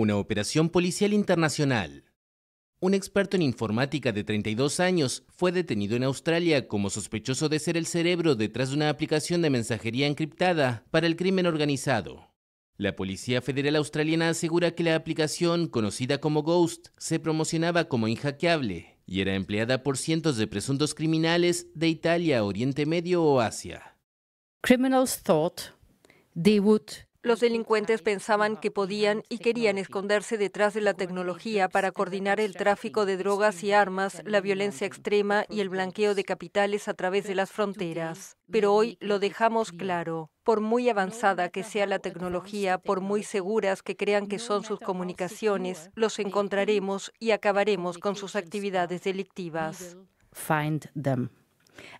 Una operación policial internacional. Un experto en informática de 32 años fue detenido en Australia como sospechoso de ser el cerebro detrás de una aplicación de mensajería encriptada para el crimen organizado. La Policía Federal Australiana asegura que la aplicación, conocida como Ghost, se promocionaba como injaqueable y era empleada por cientos de presuntos criminales de Italia, Oriente Medio o Asia. Criminals thought los delincuentes pensaban que podían y querían esconderse detrás de la tecnología para coordinar el tráfico de drogas y armas, la violencia extrema y el blanqueo de capitales a través de las fronteras. Pero hoy lo dejamos claro. Por muy avanzada que sea la tecnología, por muy seguras que crean que son sus comunicaciones, los encontraremos y acabaremos con sus actividades delictivas. Find them.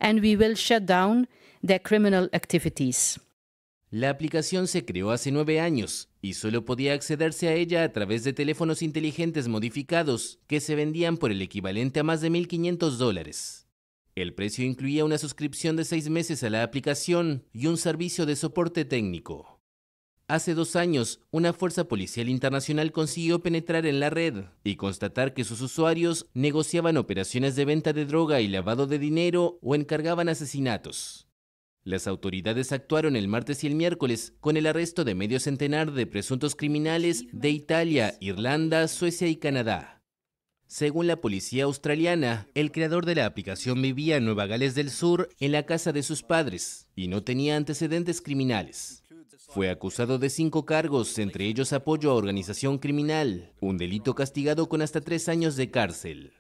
And we will shut down their criminal activities. La aplicación se creó hace nueve años y solo podía accederse a ella a través de teléfonos inteligentes modificados que se vendían por el equivalente a más de 1.500 dólares. El precio incluía una suscripción de seis meses a la aplicación y un servicio de soporte técnico. Hace dos años, una fuerza policial internacional consiguió penetrar en la red y constatar que sus usuarios negociaban operaciones de venta de droga y lavado de dinero o encargaban asesinatos. Las autoridades actuaron el martes y el miércoles con el arresto de medio centenar de presuntos criminales de Italia, Irlanda, Suecia y Canadá. Según la policía australiana, el creador de la aplicación vivía en Nueva Gales del Sur en la casa de sus padres y no tenía antecedentes criminales. Fue acusado de cinco cargos, entre ellos apoyo a organización criminal, un delito castigado con hasta tres años de cárcel.